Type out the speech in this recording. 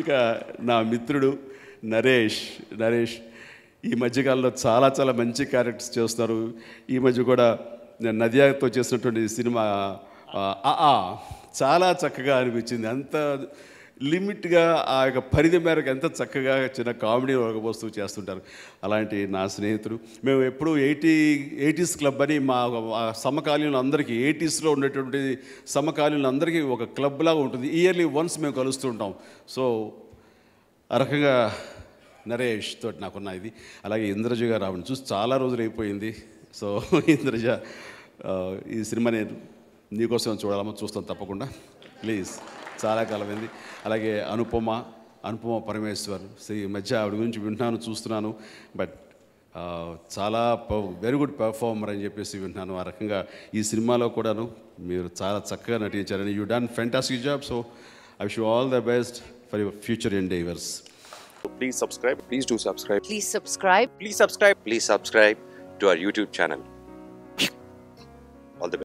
ఇక నా మిత్రుడు నరేష్ నరేష్ ఈ మధ్యకాలంలో చాలా చాలా మంచి క్యారెక్టర్స్ చేస్తున్నారు ఈ మధ్య కూడా నదియాతో చేసినటువంటి సినిమా చాలా చక్కగా అనిపించింది అంత లిమిట్గా ఆ యొక్క పరిధి మేరకు ఎంత చక్కగా చిన్న కామెడీ ఒక వస్తువు చేస్తుంటారు అలాంటి నా స్నేహితుడు మేము ఎప్పుడు ఎయిటీ ఎయిటీస్ క్లబ్ అని మా సమకాలీనులు అందరికీ ఎయిటీస్లో ఉండేటువంటి సమకాలీనులు అందరికీ ఒక క్లబ్లాగా ఉంటుంది ఇయర్లీ వన్స్ మేము కలుస్తుంటాం సో ఆ రకంగా నరేష్ తోటి నాకున్న ఇది అలాగే ఇంద్రజ గారు ఆవిడ చూసి చాలా రోజులు అయిపోయింది సో ఇంద్రజ ఈ సినిమా నేను నీకోసం చూడాలమ్మా చూస్తాను తప్పకుండా ప్లీజ్ చాలా కాలమైంది అలాగే అనుపమ అనుపమ పరమేశ్వర్ ఈ మధ్య ఆవిడ గురించి వింటున్నాను చూస్తున్నాను బట్ చాలా వెరీ గుడ్ పెర్ఫార్మర్ అని చెప్పేసి విన్నాను ఆ రకంగా ఈ సినిమాలో కూడాను మీరు చాలా చక్కగా నటించారని you done you job so I wish all the best for your future endeavours please subscribe please do subscribe please subscribe please subscribe please subscribe to our YouTube channel all the